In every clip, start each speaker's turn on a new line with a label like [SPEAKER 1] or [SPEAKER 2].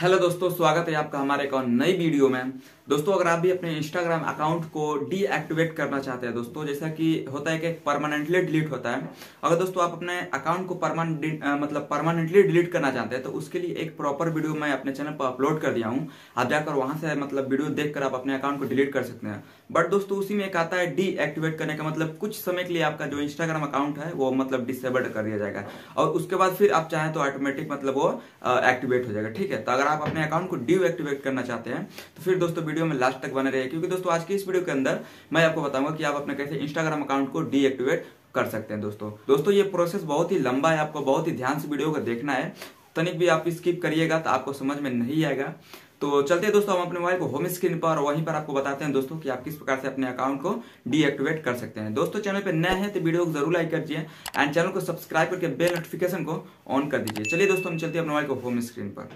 [SPEAKER 1] hello दोस्तों स्वागत है आपका हमारे एक और नई वीडियो में दोस्तों अगर आप भी अपने इंस्टाग्राम अकाउंट को डीएक्टिवेट करना चाहते हैं दोस्तों जैसा कि होता है कि परमानेंटली डिलीट होता है अगर दोस्तों आप अपने अकाउंट को परमानेंट मतलब परमानेंटली डिलीट करना चाहते हैं तो उसके लिए एक प्रॉपर वीडियो मैं अपने चैनल पर अपलोड कर दिया हूँ आप जाकर वहां से मतलब वीडियो देख आप अपने अकाउंट को डिलीट कर सकते हैं बट दोस्तों उसी में एक आता है डीएक्टिवेट करने का मतलब कुछ समय के लिए आपका जो इंस्टाग्राम अकाउंट है वो मतलब डिसेबल्ड कर दिया जाएगा और उसके बाद फिर आप चाहें तो ऑटोमेटिक मतलब वो एक्टिवेट हो जाएगा ठीक है तो अगर आप अपने अकाउंट को एक्टिवेट करना चाहते हैं तो फिर दोस्तों वीडियो में लास्ट तक बने रहिए क्योंकि दोस्तों आज की इस वीडियो के अंदर मैं आपको बताऊंगा कि आप अपने कैसे इंस्टाग्राम अकाउंट को डीएक्टिवेट कर सकते हैं दोस्तों दोस्तों ये प्रोसेस बहुत ही लंबा है आपको बहुत ही ध्यान से वीडियो को देखना है तनिक भी आप स्किप करिएगा तो आपको समझ में नहीं आएगा तो चलते हैं दोस्तों हम अपने मोबाइल को होम स्क्रीन पर और वहीं पर आपको बताते हैं दोस्तों कि आप किस प्रकार से अपने अकाउंट को डीएक्टिवेट कर सकते हैं दोस्तों चैनल पर नए हैं तो वीडियो को जरूर लाइक कर दीजिए एंड चैनल को सब्सक्राइब करके बेल नोटिफिकेशन को ऑन कर दीजिए चलिए दोस्तों हम चलते हैं अपने मोबाइल को होम स्क्रीन पर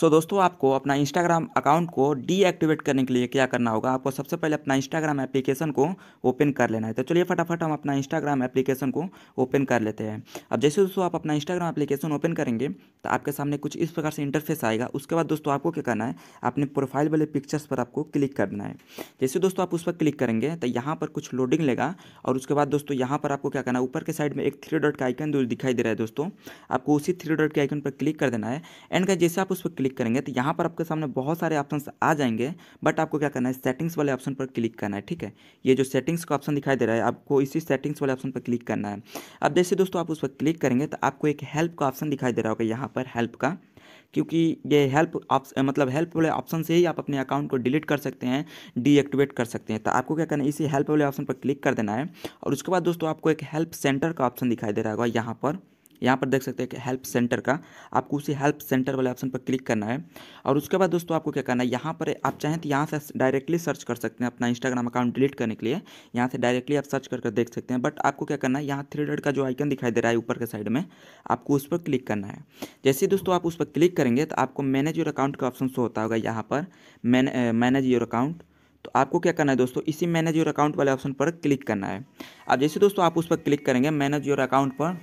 [SPEAKER 1] सो so, दोस्तों आपको अपना इंस्टाग्राम अकाउंट को डीएक्टिवेट करने के लिए क्या करना होगा आपको सबसे पहले अपना इंस्टाग्राम एप्लीकेशन को ओपन कर लेना है तो चलिए फटाफट हम अपना इंस्टाग्राम एप्लीकेशन को ओपन कर लेते हैं अब जैसे दोस्तों आप अपना इंस्टाग्राम एप्लीकेशन ओपन करेंगे तो आपके सामने कुछ इस प्रकार से इंटरफेस आएगा उसके बाद दोस्तों आपको क्या करना है अपने प्रोफाइल वाले पिक्चर्स पर आपको क्लिक करना है जैसे दोस्तों आप उस पर क्लिक करेंगे तो यहाँ पर कुछ लोडिंग लेगा और उसके बाद दोस्तों यहाँ पर आपको क्या करना है ऊपर के साइड में एक थ्री डॉट का आइकन दिखाई दे रहा है दोस्तों आपको उसी थ्री डॉट के आइकन पर क्लिक कर देना है एंड का जैसे आप उस पर क्लिक करेंगे तो यहाँ पर आपके सामने बहुत सारे ऑप्शन आ जाएंगे बट आपको क्या करना है सेटिंग्स वाले ऑप्शन पर क्लिक करना है ठीक है ये जो सेटिंग्स का ऑप्शन दिखाई दे रहा है आपको इसी सेटिंग्स वाले ऑप्शन पर क्लिक करना है अब जैसे दोस्तों आप उस पर क्लिक करेंगे तो आपको एक हेल्प का ऑप्शन दिखाई दे रहा होगा यहाँ पर हेल्प का क्योंकि ये हेल्प मतलब हेल्प वाले ऑप्शन से ही आप अपने अकाउंट को डिलीट कर सकते हैं डीएक्टिवेट कर सकते हैं तो आपको क्या करना है इसी हेल्प वाले ऑप्शन पर क्लिक कर देना है और उसके बाद दोस्तों आपको एक हेल्प सेंटर का ऑप्शन दिखाई दे रहा होगा यहाँ पर यहाँ पर देख सकते हैं कि हेल्प सेंटर का आपको उसी हेल्प सेंटर वाले ऑप्शन पर क्लिक करना है और उसके बाद दोस्तों आपको क्या करना है यहाँ पर आप चाहें तो यहाँ से डायरेक्टली सर्च कर सकते हैं अपना इंस्टाग्राम अकाउंट डिलीट करने के लिए यहाँ से डायरेक्टली आप सर्च करके कर देख सकते हैं बट आपको क्या करना है यहाँ थ्री डेड का जो आइकन दिखाई दे रहा है ऊपर के साइड में आपको उस पर क्लिक करना है जैसे दोस्तों आप उस पर क्लिक करेंगे तो आपको मैनेज योर अकाउंट का ऑप्शन शो होता होगा यहाँ पर मैनेज योर अकाउंट तो आपको क्या करना है दोस्तों इसी मैनेज योर अकाउंट वाले ऑप्शन पर क्लिक करना है अब जैसे दोस्तों आप उस पर क्लिक करेंगे मैनेज योर अकाउंट पर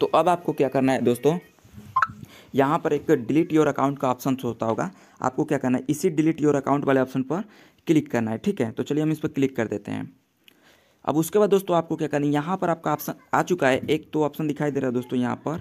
[SPEAKER 1] तो अब आपको क्या करना है दोस्तों यहाँ पर एक डिलीट योर अकाउंट का ऑप्शन होता होगा आपको क्या करना है इसी डिलीट योर अकाउंट वाले ऑप्शन पर क्लिक करना है ठीक है तो चलिए हम इस पर क्लिक कर देते हैं अब उसके बाद दोस्तों आपको क्या करना है यहाँ पर आपका ऑप्शन आ चुका है एक तो ऑप्शन दिखाई दे रहा है दोस्तों यहाँ पर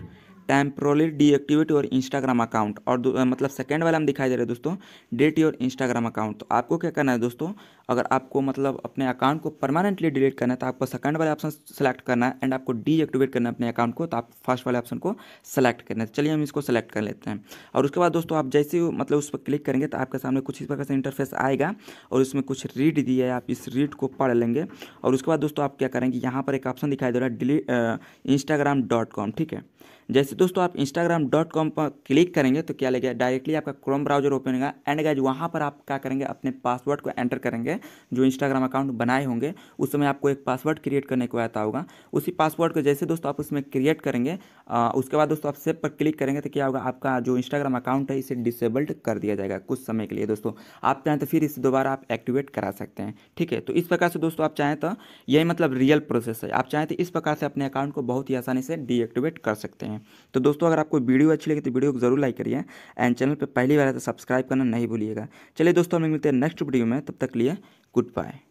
[SPEAKER 1] temporarily deactivate your Instagram account और मतलब सेकेंड वाला हम दिखाई दे रहे हैं दोस्तों डेट योर इंस्टाग्राम अकाउंट तो आपको क्या करना है दोस्तों अगर आपको मतलब अपने अकाउंट को परमानेंटली डिलीट करना है तो आपको सेकंड वाले ऑप्शन सेलेक्ट करना है एंड आपको डीएक्टिवेट करना है अपने अकाउंट को तो आप फर्स्ट वाले ऑप्शन को सेलेक्ट करना है चलिए हम इसको सेलेक्ट कर लेते हैं और उसके बाद दोस्तों आप जैसे मतलब उस पर क्लिक करेंगे तो आपके सामने कुछ इस प्रकार से इंटरफेस आएगा और उसमें कुछ रीड दिया है आप इस रीड को पढ़ लेंगे और उसके बाद दोस्तों आप क्या करेंगे यहाँ पर एक ऑप्शन दिखाई दे रहा है डिलीट इंस्टाग्राम डॉट कॉम ठीक है जैसे दोस्तों आप इंस्टाग्राम डॉट कॉम पर क्लिक करेंगे तो क्या लगेगा डायरेक्टली आपका क्रोम ब्राउजर ओपन होगा एंड गाइज वहाँ पर आप क्या करेंगे अपने पासवर्ड को एंटर करेंगे जो इंस्टाग्राम अकाउंट बनाए होंगे उस समय आपको एक पासवर्ड क्रिएट करने को आता होगा उसी पासवर्ड को जैसे दोस्तों आप उसमें क्रिएट करेंगे आ, उसके बाद दोस्तों आप सेब पर क्लिक करेंगे तो क्या होगा आपका जो इंस्टाग्राम अकाउंट है इसे डिसेबल्ड कर दिया जाएगा कुछ समय के लिए दोस्तों आप चाहें तो फिर इसे दोबारा आप एक्टिवेट करा सकते हैं ठीक है तो इस प्रकार से दोस्तों आप चाहें तो यही मतलब रियल प्रोसेस है आप चाहें तो इस प्रकार से अपने अकाउंट को बहुत ही आसानी से डीएक्टिवेट कर सकते हैं हूँ तो दोस्तों अगर आपको वीडियो अच्छी लगी तो वीडियो को जरूर लाइक करिए एंड चैनल पर पहली बार है तो सब्सक्राइब करना नहीं भूलिएगा चलिए दोस्तों हमें मिलते हैं नेक्स्ट वीडियो में तब तक लिए गुड बाय